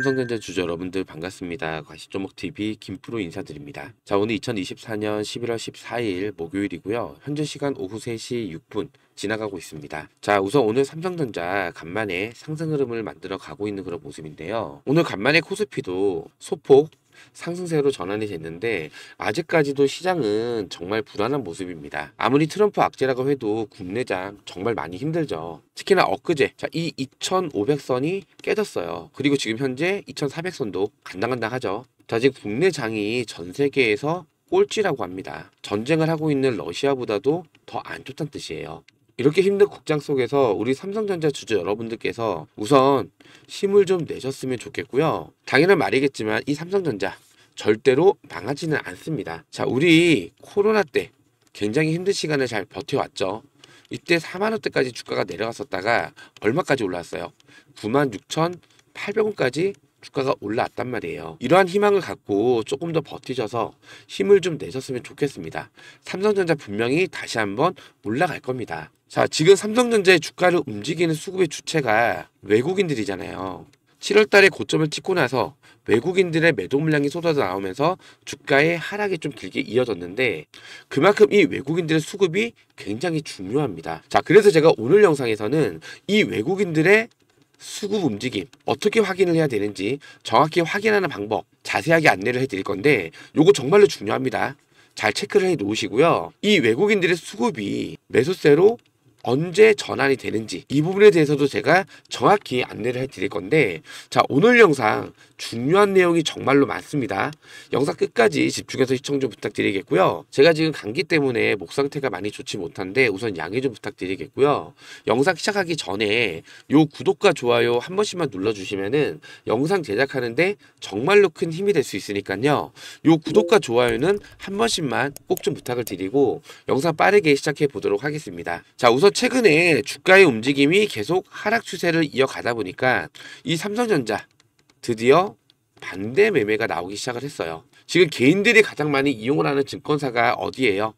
삼성전자 주주 여러분들 반갑습니다. 과시조목TV 김프로 인사드립니다. 자 오늘 2024년 11월 14일 목요일이고요. 현재 시간 오후 3시 6분 지나가고 있습니다. 자 우선 오늘 삼성전자 간만에 상승 흐름을 만들어 가고 있는 그런 모습인데요. 오늘 간만에 코스피도 소폭 상승세로 전환이 됐는데 아직까지도 시장은 정말 불안한 모습입니다. 아무리 트럼프 악재라고 해도 국내장 정말 많이 힘들죠. 특히나 엊그제 자, 이 2,500선이 깨졌어요. 그리고 지금 현재 2,400선도 간당간당하죠. 자, 지금 국내 장이 전 세계에서 꼴찌라고 합니다. 전쟁을 하고 있는 러시아보다도 더 안좋다는 뜻이에요. 이렇게 힘든 국장 속에서 우리 삼성전자 주주 여러분들께서 우선 힘을 좀 내셨으면 좋겠고요. 당연한 말이겠지만 이 삼성전자 절대로 망하지는 않습니다. 자, 우리 코로나 때 굉장히 힘든 시간을 잘 버텨왔죠. 이때 4만원대까지 주가가 내려갔었다가 얼마까지 올라왔어요? 9 6 800원까지 주가가 올라왔단 말이에요. 이러한 희망을 갖고 조금 더 버티셔서 힘을 좀 내셨으면 좋겠습니다. 삼성전자 분명히 다시 한번 올라갈 겁니다. 자, 지금 삼성전자의 주가를 움직이는 수급의 주체가 외국인들이잖아요. 7월 달에 고점을 찍고 나서 외국인들의 매도 물량이 쏟아져 나오면서 주가의 하락이 좀 길게 이어졌는데 그만큼 이 외국인들의 수급이 굉장히 중요합니다. 자, 그래서 제가 오늘 영상에서는 이 외국인들의 수급 움직임 어떻게 확인을 해야 되는지 정확히 확인하는 방법 자세하게 안내를 해드릴 건데 요거 정말로 중요합니다. 잘 체크를 해 놓으시고요. 이 외국인들의 수급이 매수세로 언제 전환이 되는지 이 부분에 대해서도 제가 정확히 안내를 해드릴 건데 자 오늘 영상 중요한 내용이 정말로 많습니다. 영상 끝까지 집중해서 시청 좀 부탁드리겠고요. 제가 지금 감기 때문에 목 상태가 많이 좋지 못한데 우선 양해 좀 부탁드리겠고요. 영상 시작하기 전에 요 구독과 좋아요 한 번씩만 눌러주시면은 영상 제작하는데 정말로 큰 힘이 될 수 있으니까요. 요 구독과 좋아요는 한 번씩만 꼭 좀 부탁을 드리고 영상 빠르게 시작해 보도록 하겠습니다. 자 우선 그래서 최근에 주가의 움직임이 계속 하락 추세를 이어가다 보니까 이 삼성전자 드디어 반대 매매가 나오기 시작을 했어요. 지금 개인들이 가장 많이 이용을 하는 증권사가 어디예요?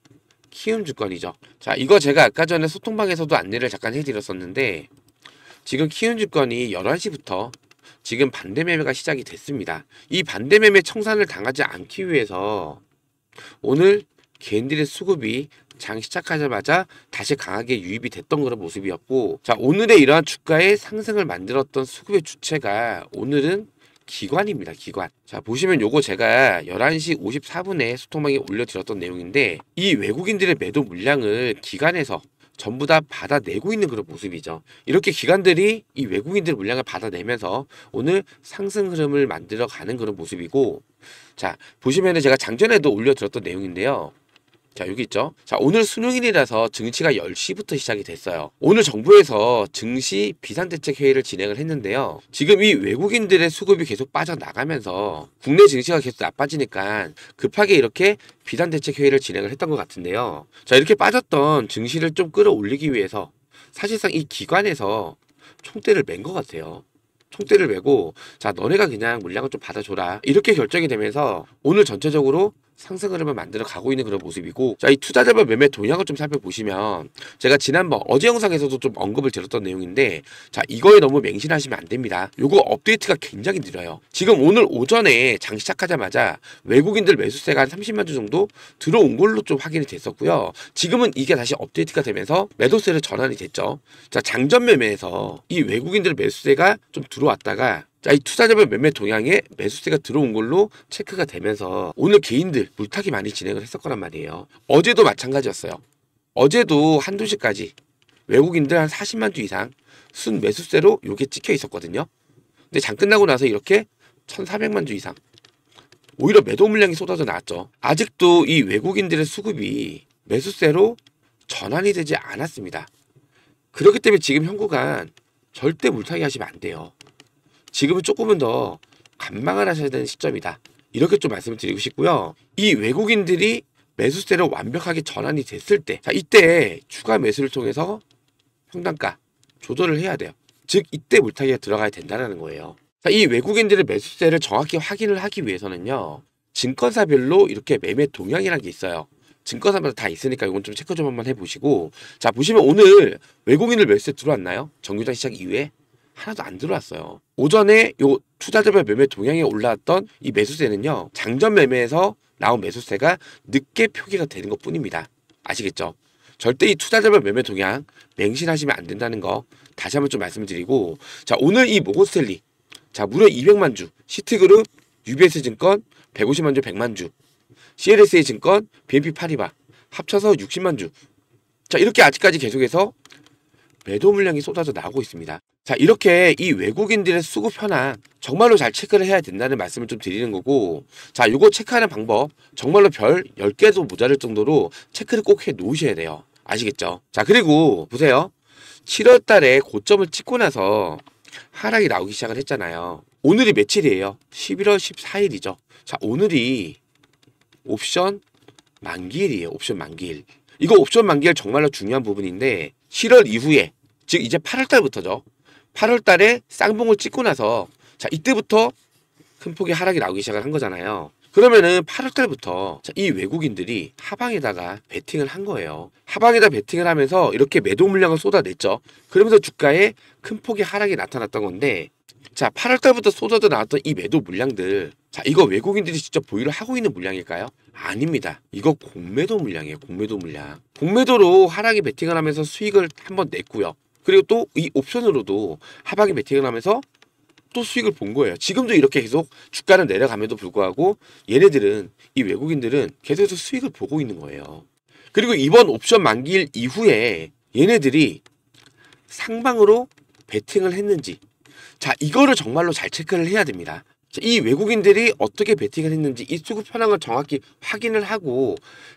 키움 증권이죠. 자, 이거 제가 아까 전에 소통방에서도 안내를 잠깐 해드렸었는데 지금 키움 증권이 11시부터 지금 반대 매매가 시작이 됐습니다. 이 반대 매매 청산을 당하지 않기 위해서 오늘 개인들의 수급이 장 시작하자마자 다시 강하게 유입이 됐던 그런 모습이었고 자 오늘의 이러한 주가의 상승을 만들었던 수급의 주체가 오늘은 기관입니다. 기관. 자, 보시면 요거 제가 11시 54분에 소통방에 올려드렸던 내용인데 이 외국인들의 매도 물량을 기관에서 전부 다 받아내고 있는 그런 모습이죠. 이렇게 기관들이 이 외국인들 물량을 받아내면서 오늘 상승 흐름을 만들어 가는 그런 모습이고 자, 보시면은 제가 장전에도 올려드렸던 내용인데요. 자 여기 있죠. 자 오늘 수능일이라서 증시가 10시부터 시작이 됐어요. 오늘 정부에서 증시 비상대책회의를 진행을 했는데요. 지금 이 외국인들의 수급이 계속 빠져나가면서 국내 증시가 계속 나빠지니까 급하게 이렇게 비상대책회의를 진행을 했던 것 같은데요. 자 이렇게 빠졌던 증시를 좀 끌어올리기 위해서 사실상 이 기관에서 총대를 맨 것 같아요. 총대를 메고 자 너네가 그냥 물량을 좀 받아줘라 이렇게 결정이 되면서 오늘 전체적으로 상승 흐름을 만들어 가고 있는 그런 모습이고 자 이 투자자별 매매 동향을 좀 살펴보시면 제가 지난번 어제 영상에서도 좀 언급을 드렸던 내용인데 자 이거에 너무 맹신하시면 안 됩니다 요거 업데이트가 굉장히 느려요 지금 오늘 오전에 장 시작하자마자 외국인들 매수세가 한 30만 주 정도 들어온 걸로 좀 확인이 됐었고요 지금은 이게 다시 업데이트가 되면서 매도세를 전환이 됐죠 자 장전 매매에서 이 외국인들 매수세가 좀 들어왔다가 자, 이 투자자별 매매 동향에 매수세가 들어온 걸로 체크가 되면서 오늘 개인들 물타기 많이 진행을 했었 거란 말이에요. 어제도 마찬가지였어요. 어제도 한두 시까지 외국인들 한 40만 주 이상 순 매수세로 요게 찍혀 있었거든요. 근데 장 끝나고 나서 이렇게 1,400만 주 이상 오히려 매도 물량이 쏟아져 나왔죠. 아직도 이 외국인들의 수급이 매수세로 전환이 되지 않았습니다. 그렇기 때문에 지금 현구간 절대 물타기 하시면 안 돼요. 지금은 조금은 더 관망을 하셔야 되는 시점이다. 이렇게 좀 말씀을 드리고 싶고요. 이 외국인들이 매수세를 완벽하게 전환이 됐을 때, 자, 이때 추가 매수를 통해서 평단가 조절을 해야 돼요. 즉, 이때 물타기가 들어가야 된다는 거예요. 자, 이 외국인들의 매수세를 정확히 확인을 하기 위해서는요, 증권사별로 이렇게 매매 동향이라는 게 있어요. 증권사마다 다 있으니까 이건 좀 체크 좀 한번 해보시고, 자, 보시면 오늘 외국인을 매수세 들어왔나요? 정규장 시작 이후에? 하나도 안 들어왔어요. 오전에 요 투자자별 매매 동향에 올라왔던 이 매수세는요. 장전 매매에서 나온 매수세가 늦게 표기가 되는 것 뿐입니다. 아시겠죠? 절대 이 투자자별 매매 동향 맹신하시면 안 된다는 거 다시 한번 좀 말씀드리고 자 오늘 이 모고스텔리 자 무려 200만 주시트그룹 UBS 증권 150만 주 100만 주 CLSA 증권 BNP 파리바 합쳐서 60만 주자 이렇게 아직까지 계속해서 매도 물량이 쏟아져 나오고 있습니다. 자 이렇게 이 외국인들의 수급 현황 정말로 잘 체크를 해야 된다는 말씀을 좀 드리는 거고 자 요거 체크하는 방법 정말로 별 10개도 모자랄 정도로 체크를 꼭 해 놓으셔야 돼요. 아시겠죠? 자 그리고 보세요. 7월 달에 고점을 찍고 나서 하락이 나오기 시작을 했잖아요. 오늘이 며칠이에요? 11월 14일이죠. 자 오늘이 옵션 만기일이에요. 옵션 만기일. 이거 옵션 만기일 정말로 중요한 부분인데 7월 이후에 즉 이제 8월 달부터죠. 8월 달에 쌍봉을 찍고 나서 자 이때부터 큰 폭의 하락이 나오기 시작을 한 거잖아요. 그러면은 8월 달부터 이 외국인들이 하방에다가 베팅을 한 거예요. 하방에다 베팅을 하면서 이렇게 매도 물량을 쏟아냈죠. 그러면서 주가에 큰 폭의 하락이 나타났던 건데 자 8월달부터 쏟아져 나왔던 이 매도 물량들 자 이거 외국인들이 직접 보유를 하고 있는 물량일까요? 아닙니다. 이거 공매도 물량이에요. 공매도 물량. 공매도로 하락에 베팅을 하면서 수익을 한번 냈고요. 그리고 또 이 옵션으로도 하방에 베팅을 하면서 또 수익을 본 거예요. 지금도 이렇게 계속 주가는 내려감에도 불구하고 얘네들은 이 외국인들은 계속해서 수익을 보고 있는 거예요. 그리고 이번 옵션 만기일 이후에 얘네들이 상방으로 베팅을 했는지 자, 이거를 정말로 잘 체크를 해야 됩니다. 자, 이 외국인들이 어떻게 베팅을 했는지 이 수급 현황을 정확히 확인을 하고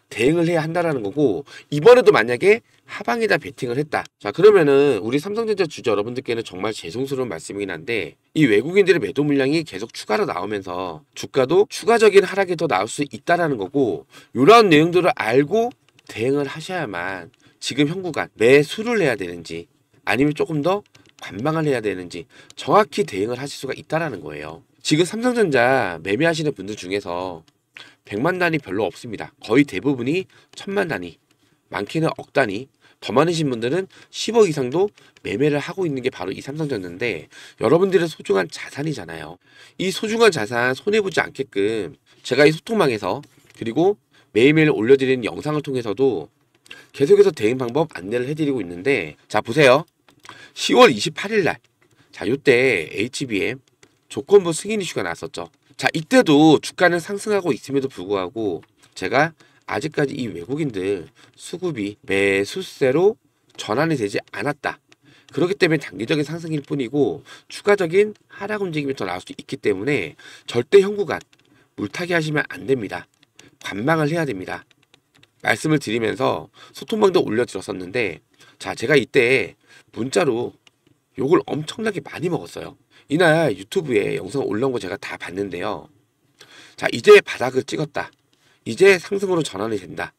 대응을 해야 한다는 거고 이번에도 만약에 하방이다 베팅을 했다. 자 그러면은 우리 삼성전자 주주 여러분들께는 정말 죄송스러운 말씀이긴 한데 이 외국인들의 매도 물량이 계속 추가로 나오면서 주가도 추가적인 하락이 더 나올 수 있다라는 거고 이러한 내용들을 알고 대응을 하셔야만 지금 현구간 매수를 해야 되는지 아니면 조금 더 관망을 해야 되는지 정확히 대응을 하실 수가 있다라는 거예요. 지금 삼성전자 매매하시는 분들 중에서 100만 단위 별로 없습니다. 거의 대부분이 1000만 단위, 많게는 억 단위, 더 많으신 분들은 10억 이상도 매매를 하고 있는 게 바로 이 삼성전자인데 여러분들의 소중한 자산이잖아요. 이 소중한 자산 손해보지 않게끔 제가 이 소통망에서 그리고 매일매일 올려드리는 영상을 통해서도 계속해서 대응 방법 안내를 해드리고 있는데 자 보세요. 10월 28일 날, 자, 요때 HBM 조건부 뭐 승인 이슈가 났었죠. 자, 이때도 주가는 상승하고 있음에도 불구하고 제가 아직까지 이 외국인들 수급이 매수세로 전환이 되지 않았다. 그렇기 때문에 단기적인 상승일 뿐이고 추가적인 하락 움직임이 더 나올 수 있기 때문에 절대 현구간 물타기 하시면 안 됩니다. 관망을 해야 됩니다. 말씀을 드리면서 소통방도 올려드렸었는데 자 제가 이때 문자로 욕을 엄청나게 많이 먹었어요. 이날 유튜브에 영상 올라온 거 제가 다 봤는데요. 자, 이제 바닥을 찍었다. 이제 상승으로 전환이 된다.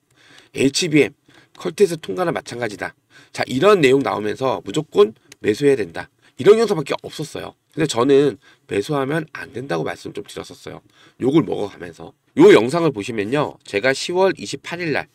HBM, 컬트에서 통과나 마찬가지다. 자, 이런 내용 나오면서 무조건 매수해야 된다. 이런 영상밖에 없었어요. 근데 저는 매수하면 안 된다고 말씀 좀 드렸었어요. 욕을 먹어가면서. 요 영상을 보시면요. 제가 10월 28일 날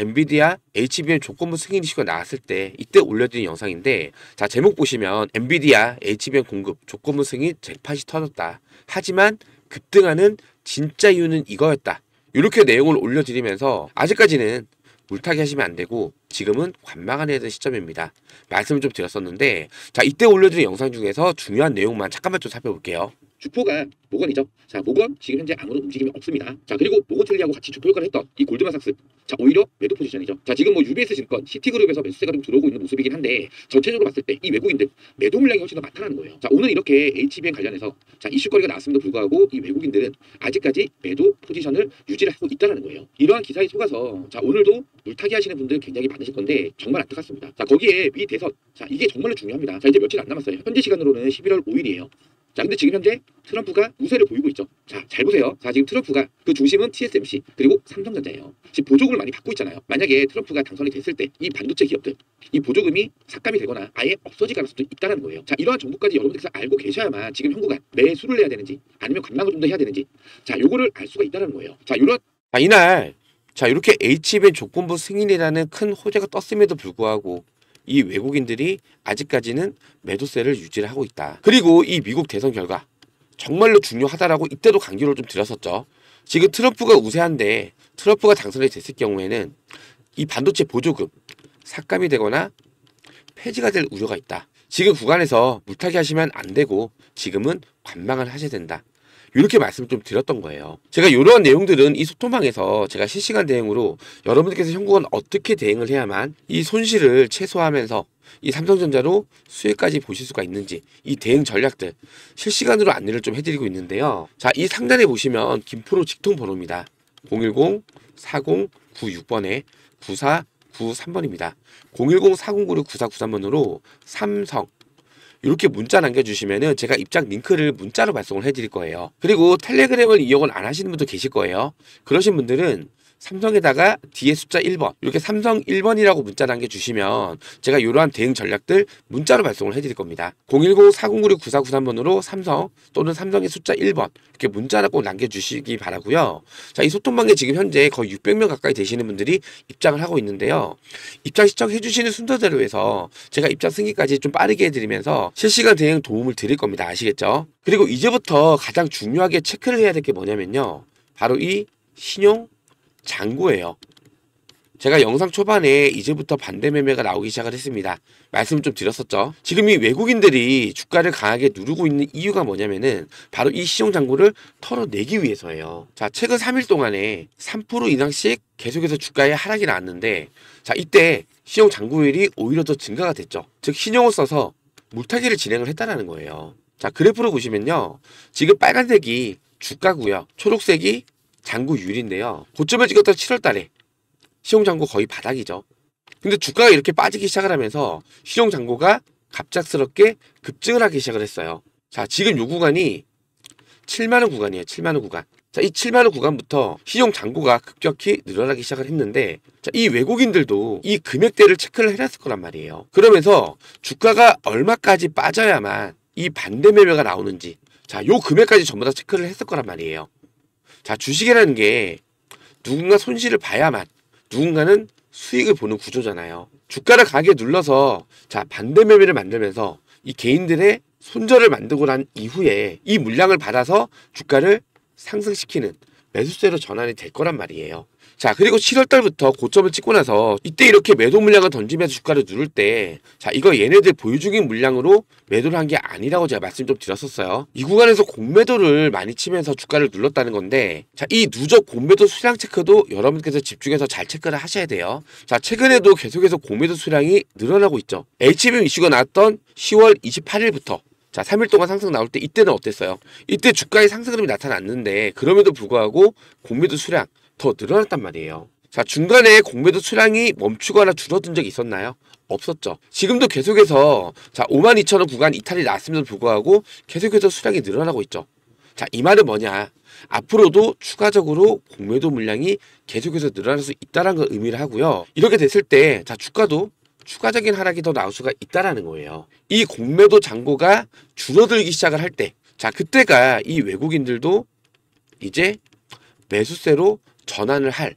엔비디아 HBM 조건부 승인 이슈가 나왔을 때 이때 올려드린 영상인데 자 제목 보시면 엔비디아 HBM 공급 조건부 승인 재판이 터졌다. 하지만 급등하는 진짜 이유는 이거였다. 이렇게 내용을 올려드리면서 아직까지는 물타기 하시면 안 되고 지금은 관망하는 해야 시점입니다. 말씀을 좀 드렸었는데 자 이때 올려드린 영상 중에서 중요한 내용만 잠깐만 좀 살펴볼게요. 주포가 모건이죠. 자, 모건 지금 현재 아무런 움직임이 없습니다. 자, 그리고 모건텔리하고 같이 주포 효과를 했던 이 골드만삭스. 자, 오히려 매도 포지션이죠. 자, 지금 뭐 UBS 증권, 시티그룹에서 매수세가 좀 들어오고 있는 모습이긴 한데 전체적으로 봤을 때 이 외국인들 매도 물량이 훨씬 더 많다는 거예요. 자, 오늘 이렇게 HBN 관련해서 자, 이슈거리가 나왔음에도 불구하고 이 외국인들은 아직까지 매도 포지션을 유지를 하고 있다는 거예요. 이러한 기사에 속아서 자, 오늘도 물타기 하시는 분들 굉장히 많으실 건데 정말 안타깝습니다. 자, 거기에 미 대선. 자, 이게 정말로 중요합니다. 자, 이제 며칠 안 남았어요. 현재 시간으로는 11월 5일이에요. 자, 근데 지금 현재 트럼프가 우세를 보이고 있죠. 자, 잘 보세요. 자, 지금 트럼프가 그 중심은 TSMC 그리고 삼성전자예요. 지금 보조금을 많이 받고 있잖아요. 만약에 트럼프가 당선이 됐을 때 이 반도체 기업들 이 보조금이 삭감이 되거나 아예 없어질 가능성도 있다는 거예요. 자, 이러한 정보까지 여러분들께서 알고 계셔야만 지금 현구가 매수를 해야 되는지 아니면 관망을 좀 더 해야 되는지 자, 요거를 알 수가 있다는 거예요. 자, 이런 자, 이날 자, 이렇게 HB e 조건부 승인이라는 큰 호재가 떴음에도 불구하고 이 외국인들이 아직까지는 매도세를 유지를 하고 있다. 그리고 이 미국 대선 결과 정말로 중요하다라고 이때도 강조를 좀 드렸었죠. 지금 트럼프가 우세한데 트럼프가 당선이 됐을 경우에는 이 반도체 보조금 삭감이 되거나 폐지가 될 우려가 있다. 지금 구간에서 물타기 하시면 안 되고 지금은 관망을 하셔야 된다. 이렇게 말씀 을좀 드렸던 거예요. 제가 이러한 내용들은 이 소통방에서 제가 실시간 대응으로 여러분들께서 현국은 어떻게 대응을 해야만 이 손실을 최소화하면서 이 삼성전자로 수혜까지 보실 수가 있는지 이 대응 전략들 실시간으로 안내를 좀 해드리고 있는데요. 자, 이 상단에 보시면 김프로 직통 번호입니다. 010-4096번에 9493번입니다. 010-4096-9493번으로 삼성 이렇게 문자 남겨주시면은 제가 입장 링크를 문자로 발송을 해드릴 거예요. 그리고 텔레그램을 이용을 안 하시는 분도 계실 거예요. 그러신 분들은 삼성에다가 뒤에 숫자 1번 이렇게 삼성 1번이라고 문자 남겨주시면 제가 이러한 대응 전략들 문자로 발송을 해드릴 겁니다. 010-4096-9493번으로 삼성 또는 삼성의 숫자 1번 이렇게 문자나 꼭 남겨주시기 바라고요. 자, 이 소통방에 지금 현재 거의 600명 가까이 되시는 분들이 입장을 하고 있는데요. 입장 시청해주시는 순서대로 해서 제가 입장 승기까지좀 빠르게 해드리면서 실시간 대응 도움을 드릴 겁니다. 아시겠죠? 그리고 이제부터 가장 중요하게 체크를 해야 될 게 뭐냐면요. 바로 이 신용 장고예요 제가 영상 초반에 이제부터 반대 매매가 나오기 시작을 했습니다. 말씀을 좀 드렸었죠. 지금 이 외국인들이 주가를 강하게 누르고 있는 이유가 뭐냐면은 바로 이 시용 장고를 털어내기 위해서예요. 자, 최근 3일 동안에 3% 이상씩 계속해서 주가에 하락이 나왔는데 자, 이때 시용 장고율이 오히려 더 증가가 됐죠. 즉 신용을 써서 물타기를 진행을 했다라는 거예요. 자, 그래프로 보시면요. 지금 빨간색이 주가고요. 초록색이 장구 유리인데요. 고점을 찍었던 7월달에 시용장구 거의 바닥이죠. 근데 주가가 이렇게 빠지기 시작을 하면서 시용장구가 갑작스럽게 급증을 하기 시작을 했어요. 자, 지금 요 구간이 7만원 구간이에요. 7만원 구간. 자, 이 7만원 구간부터 시용장구가 급격히 늘어나기 시작을 했는데, 자, 이 외국인들도 이 금액대를 체크를 해놨을 거란 말이에요. 그러면서 주가가 얼마까지 빠져야만 이 반대 매매가 나오는지, 자, 요 금액까지 전부 다 체크를 했을 거란 말이에요. 자, 주식이라는 게 누군가 손실을 봐야만 누군가는 수익을 보는 구조잖아요. 주가를 가게 눌러서 자, 반대 매매를 만들면서 이 개인들의 손절을 만들고 난 이후에 이 물량을 받아서 주가를 상승시키는 매수세로 전환이 될 거란 말이에요. 자 그리고 7월달부터 고점을 찍고 나서 이때 이렇게 매도 물량을 던지면서 주가를 누를 때자 이거 얘네들 보유 중인 물량으로 매도를 한 게 아니라고 제가 말씀 좀 드렸었어요 이 구간에서 공매도를 많이 치면서 주가를 눌렀다는 건데 자이 누적 공매도 수량 체크도 여러분께서 집중해서 잘 체크를 하셔야 돼요 자 최근에도 계속해서 공매도 수량이 늘어나고 있죠 HBM 이슈가 나왔던 10월 28일부터 자, 3일 동안 상승 나올 때 이때는 어땠어요? 이때 주가의 상승 흐름이 나타났는데 그럼에도 불구하고 공매도 수량 더 늘어났단 말이에요. 자, 중간에 공매도 수량이 멈추거나 줄어든 적 있었나요? 없었죠. 지금도 계속해서 자, 52,000원 구간 이탈이 났음에도 불구하고 계속해서 수량이 늘어나고 있죠. 자, 이 말은 뭐냐? 앞으로도 추가적으로 공매도 물량이 계속해서 늘어날 수 있다는 의미를 하고요. 이렇게 됐을 때, 자, 주가도 추가적인 하락이 더 나올 수가 있다라는 거예요. 이 공매도 잔고가 줄어들기 시작을 할 때, 자 그때가 이 외국인들도 이제 매수세로 전환을 할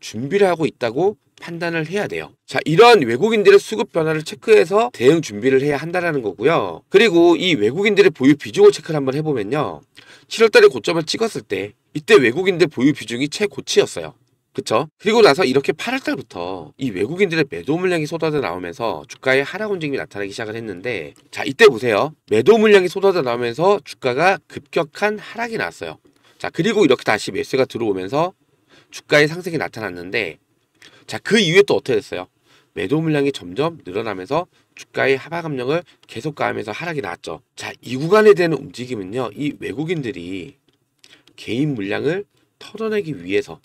준비를 하고 있다고 판단을 해야 돼요. 자, 이런 외국인들의 수급 변화를 체크해서 대응 준비를 해야 한다라는 거고요. 그리고 이 외국인들의 보유 비중을 체크를 한번 해보면요. 7월달에 고점을 찍었을 때 이때 외국인들 보유 비중이 최고치였어요. 그쵸? 그리고 나서 이렇게 8월달부터 이 외국인들의 매도 물량이 쏟아져 나오면서 주가의 하락 움직임이 나타나기 시작을 했는데 자 이때 보세요. 매도 물량이 쏟아져 나오면서 주가가 급격한 하락이 나왔어요자 그리고 이렇게 다시 매수가 들어오면서 주가의 상승이 나타났는데 자 그 이후에 또 어떻게 됐어요? 매도 물량이 점점 늘어나면서 주가의 하방 압력을 계속 가하면서 하락이 나왔죠자 이 구간에 대한 움직임은요. 이 외국인들이 개인 물량을 털어내기 위해서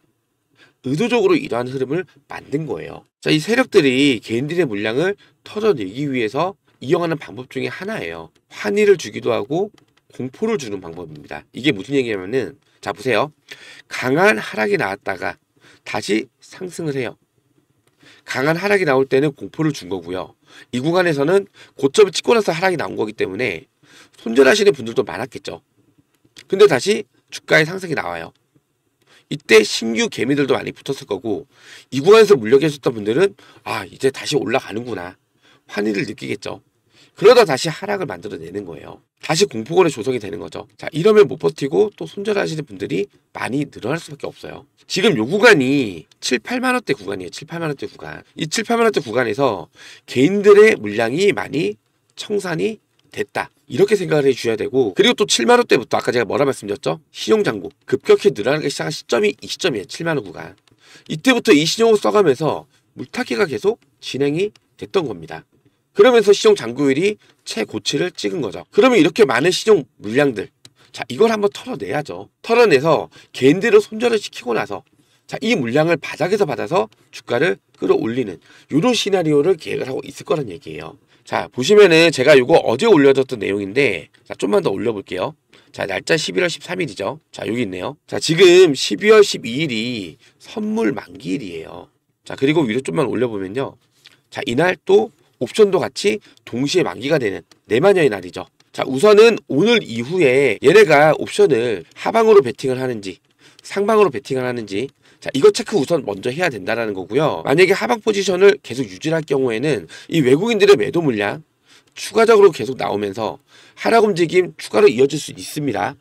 의도적으로 이러한 흐름을 만든 거예요. 자, 이 세력들이 개인들의 물량을 터져내기 위해서 이용하는 방법 중에 하나예요. 환희를 주기도 하고 공포를 주는 방법입니다. 이게 무슨 얘기냐면은 자 보세요. 강한 하락이 나왔다가 다시 상승을 해요. 강한 하락이 나올 때는 공포를 준 거고요. 이 구간에서는 고점을 찍고 나서 하락이 나온 거기 때문에 손절하시는 분들도 많았겠죠. 근데 다시 주가의 상승이 나와요. 이때 신규 개미들도 많이 붙었을 거고 이 구간에서 물려계셨던 분들은 아 이제 다시 올라가는구나 환희를 느끼겠죠. 그러다 다시 하락을 만들어내는 거예요. 다시 공포거래 조성이 되는 거죠. 자 이러면 못 버티고 또 손절하시는 분들이 많이 늘어날 수밖에 없어요. 지금 요 구간이 7, 8만 원대 구간이에요. 7, 8만 원대 구간. 이 7, 8만 원대 구간에서 개인들의 물량이 많이 청산이 됐다. 이렇게 생각을 해주셔야 되고 그리고 또 7만원 대부터 아까 제가 뭐라 말씀드렸죠? 신용장고 급격히 늘어나기 시작한 시점이 이 시점이에요. 7만원 구간. 이때부터 이 신용을 써가면서 물타기가 계속 진행이 됐던 겁니다. 그러면서 시종 장구율이 최고치를 찍은 거죠. 그러면 이렇게 많은 시종 물량들 자 이걸 한번 털어내야죠. 털어내서 개인들을 손절을 시키고 나서 자 이 물량을 바닥에서 받아서 주가를 끌어올리는 이런 시나리오를 계획을 하고 있을 거란 얘기예요. 자 보시면은 제가 이거 어제 올려줬던 내용인데 자 좀만 더 올려볼게요 자 날짜 11월 13일이죠 자 여기 있네요 자 지금 12월 12일이 선물 만기일이에요 자 그리고 위로 좀만 올려보면요 자 이날 또 옵션도 같이 동시에 만기가 되는 내마녀의 날이죠 자 우선은 오늘 이후에 얘네가 옵션을 하방으로 베팅을 하는지 상방으로 배팅을 하는지 자 이거 체크 우선 먼저 해야 된다라는 거고요. 만약에 하방 포지션을 계속 유지할 경우에는 이 외국인들의 매도 물량 추가적으로 계속 나오면서 하락 움직임 추가로 이어질 수 있습니다.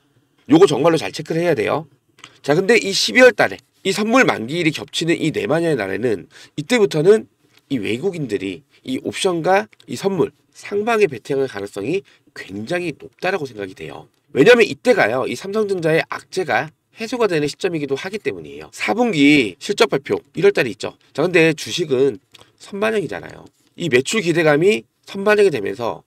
요거 정말로 잘 체크를 해야 돼요. 자 근데 이 12월 달에 이 선물 만기일이 겹치는 이네 마녀의 날에는 이때부터는 이 외국인들이 이 옵션과 이 선물 상방에 배팅할 가능성이 굉장히 높다라고 생각이 돼요. 왜냐하면 이때가요 이 삼성전자의 악재가 해소가 되는 시점이기도 하기 때문이에요. 4분기 실적 발표 1월달에 있죠. 자 근데 주식은 선반영이잖아요. 이 매출 기대감이 선반영이 되면서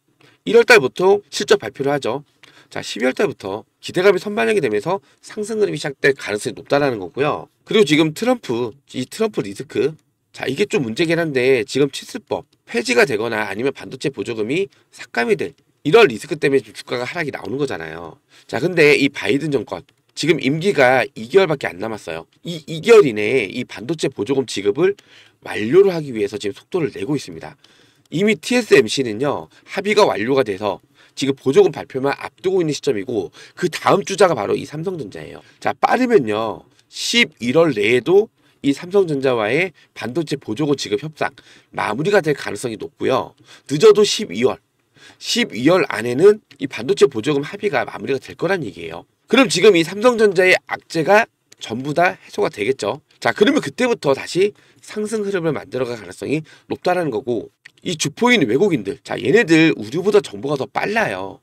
1월달부터 실적 발표를 하죠. 자 12월달부터 기대감이 선반영이 되면서 상승 흐름이 시작될 가능성이 높다라는 거고요. 그리고 지금 트럼프 이 트럼프 리스크 자 이게 좀 문제긴 한데 지금 치수법 폐지가 되거나 아니면 반도체 보조금이 삭감이 될 이런 리스크 때문에 주가가 하락이 나오는 거잖아요. 자 근데 이 바이든 정권 지금 임기가 2개월밖에 안 남았어요. 이 2개월 이내에 이 반도체 보조금 지급을 완료를 하기 위해서 지금 속도를 내고 있습니다. 이미 TSMC는요 합의가 완료가 돼서 지금 보조금 발표만 앞두고 있는 시점이고 그 다음 주자가 바로 이 삼성전자예요. 자 빠르면요 11월 내에도 이 삼성전자와의 반도체 보조금 지급 협상 마무리가 될 가능성이 높고요. 늦어도 12월 12월 안에는 이 반도체 보조금 합의가 마무리가 될 거란 얘기예요. 그럼 지금 이 삼성전자의 악재가 전부 다 해소가 되겠죠. 자, 그러면 그때부터 다시 상승 흐름을 만들어갈 가능성이 높다라는 거고 이 주포인 외국인들, 자, 얘네들 우리보다 정보가 더 빨라요.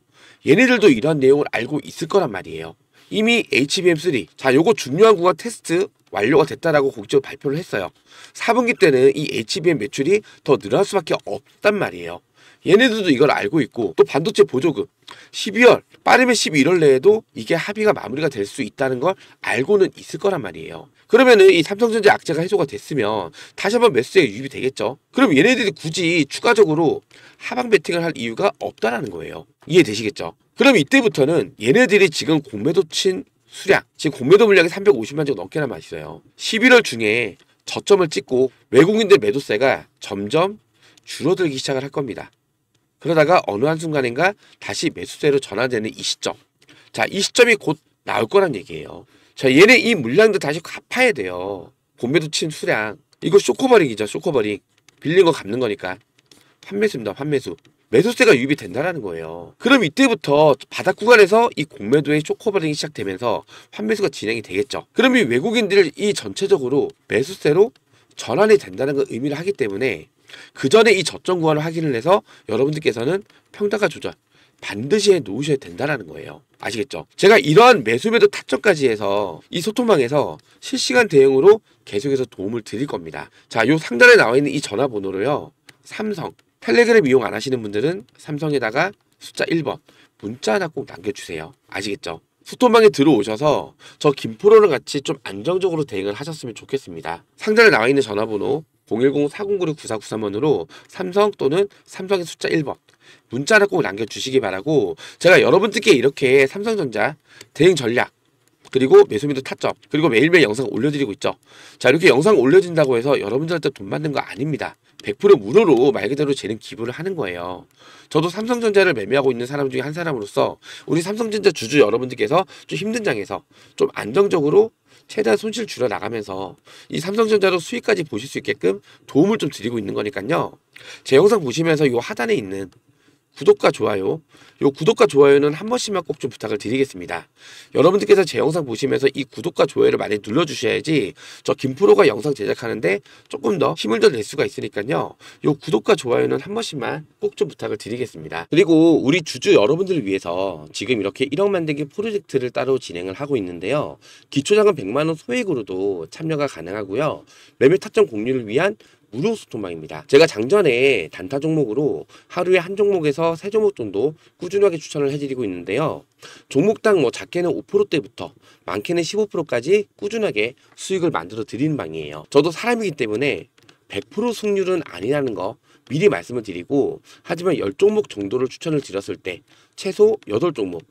얘네들도 이런 내용을 알고 있을 거란 말이에요. 이미 HBM3, 자, 요거 중요한 구간 테스트 완료가 됐다라고 공식적으로 발표를 했어요. 4분기 때는 이 HBM 매출이 더 늘어날 수밖에 없단 말이에요. 얘네들도 이걸 알고 있고 또 반도체 보조금 12월 빠르면 11월 내에도 이게 합의가 마무리가 될 수 있다는 걸 알고는 있을 거란 말이에요. 그러면은 이 삼성전자 악재가 해소가 됐으면 다시 한번 매수에 유입이 되겠죠. 그럼 얘네들이 굳이 추가적으로 하방 배팅을할 이유가 없다라는 거예요. 이해되시겠죠? 그럼 이때부터는 얘네들이 지금 공매도 친 수량, 지금 공매도 물량이 350만 주 넘게 남아 있어요. 11월 중에 저점을 찍고 외국인들 매도세가 점점 줄어들기 시작을 할 겁니다. 그러다가 어느 한순간인가 다시 매수세로 전환되는 이 시점. 자, 이 시점이 곧 나올 거란 얘기예요. 자, 얘네 이 물량도 다시 갚아야 돼요. 봄매도친 수량. 이거 쇼커버링이죠, 쇼커버링. 빌린 거 갚는 거니까. 판매수입니다, 판매수. 매수세가 유입이 된다라는 거예요. 그럼 이때부터 바닥 구간에서 이 공매도의 쇼커버링이 시작되면서 판매수가 진행이 되겠죠. 그럼 이 외국인들 이 전체적으로 매수세로 전환이 된다는 걸 의미를 하기 때문에 그 전에 이 저점 구간을 확인을 해서 여러분들께서는 평가가 조절 반드시 해 놓으셔야 된다는 거예요. 아시겠죠? 제가 이러한 매수매도 타점까지 해서 이 소통방에서 실시간 대응으로 계속해서 도움을 드릴 겁니다. 자, 요 상단에 나와 있는 이 전화번호로요. 삼성 텔레그램 이용 안 하시는 분들은 삼성에다가 숫자 1번 문자 하나 꼭 남겨주세요. 아시겠죠? 소통방에 들어오셔서 저 김프로랑 같이 좀 안정적으로 대응을 하셨으면 좋겠습니다. 상단에 나와 있는 전화번호 010-4096-9493번으로 삼성 또는 삼성의 숫자 1번 문자를 꼭 남겨주시기 바라고 제가 여러분들께 이렇게 삼성전자 대응 전략 그리고 매수민도 타점 그리고 매일매일 영상 올려드리고 있죠 자 이렇게 영상 올려진다고 해서 여러분들한테 돈 받는 거 아닙니다 100% 무료로 말 그대로 재능 기부를 하는 거예요 저도 삼성전자를 매매하고 있는 사람 중에 한 사람으로서 우리 삼성전자 주주 여러분들께서 좀 힘든 장에서 좀 안정적으로 최대한 손실 줄여 나가면서 이 삼성전자로 수익까지 보실 수 있게끔 도움을 좀 드리고 있는 거니까요. 제 영상 보시면서 이 하단에 있는 구독과 좋아요. 요 구독과 좋아요는 한 번씩만 꼭 좀 부탁을 드리겠습니다. 여러분들께서 제 영상 보시면서 이 구독과 좋아요를 많이 눌러주셔야지 저 김프로가 영상 제작하는데 조금 더 힘을 더 낼 수가 있으니까요. 요 구독과 좋아요는 한 번씩만 꼭 좀 부탁을 드리겠습니다. 그리고 우리 주주 여러분들을 위해서 지금 이렇게 1억 만들기 프로젝트를 따로 진행을 하고 있는데요. 기초자은 100만원 소액으로도 참여가 가능하고요. 매매 타점 공유를 위한 무료 소통방입니다. 제가 작년에 단타 종목으로 하루에 한 종목에서 세 종목 정도 꾸준하게 추천을 해드리고 있는데요. 종목당 뭐 작게는 5%대부터 많게는 15%까지 꾸준하게 수익을 만들어 드리는 방이에요. 저도 사람이기 때문에 100% 승률은 아니라는 거 미리 말씀을 드리고 하지만 10종목 정도를 추천을 드렸을 때 최소 8종목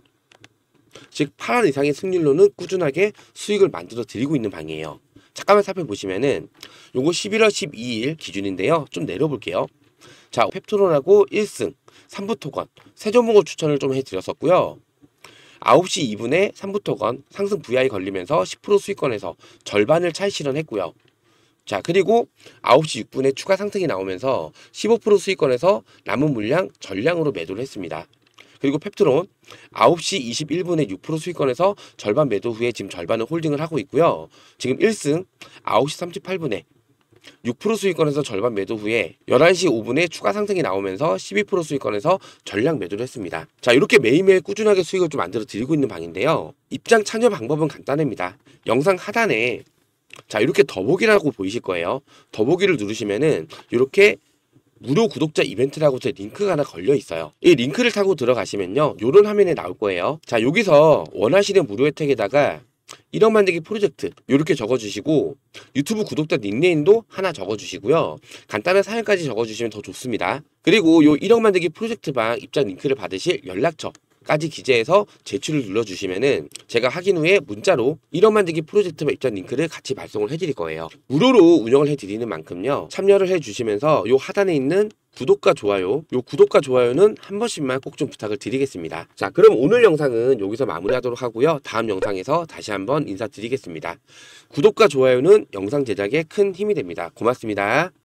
즉 8할 이상의 승률로는 꾸준하게 수익을 만들어 드리고 있는 방이에요. 잠깐만 살펴보시면은 요거 11월 12일 기준인데요. 좀 내려볼게요. 자, 펩트론하고 1승, 3부토건, 세종목을 추천을 좀 해드렸었고요. 9시 2분에 3부토건 상승 VI 걸리면서 10% 수익권에서 절반을 찰 실현했고요. 자, 그리고 9시 6분에 추가 상승이 나오면서 15% 수익권에서 남은 물량 전량으로 매도를 했습니다. 그리고 펩트론 9시 21분에 6% 수익권에서 절반 매도 후에 지금 절반을 홀딩을 하고 있고요. 지금 1승 9시 38분에 6% 수익권에서 절반 매도 후에 11시 5분에 추가 상승이 나오면서 12% 수익권에서 전량 매도를 했습니다. 자 이렇게 매일매일 꾸준하게 수익을 좀 만들어 드리고 있는 방인데요. 입장 참여 방법은 간단합니다. 영상 하단에 자 이렇게 더보기라고 보이실 거예요. 더보기를 누르시면은 이렇게 무료 구독자 이벤트라고 제 링크가 하나 걸려 있어요. 이 링크를 타고 들어가시면요. 요런 화면에 나올 거예요. 자, 여기서 원하시는 무료 혜택에다가 1억 만들기 프로젝트 이렇게 적어주시고 유튜브 구독자 닉네임도 하나 적어주시고요. 간단한 사연까지 적어주시면 더 좋습니다. 그리고 요 1억 만들기 프로젝트방 입장 링크를 받으실 연락처 까지 기재해서 제출을 눌러주시면은 제가 확인 후에 문자로 1억 만들기 프로젝트 입장 링크를 같이 발송을 해드릴 거예요. 무료로 운영을 해드리는 만큼요. 참여를 해주시면서 요 하단에 있는 구독과 좋아요 요 구독과 좋아요는 한 번씩만 꼭 좀 부탁을 드리겠습니다 자 그럼 오늘 영상은 여기서 마무리하도록 하고요 다음 영상에서 다시 한번 인사드리겠습니다 구독과 좋아요는 영상 제작에 큰 힘이 됩니다 고맙습니다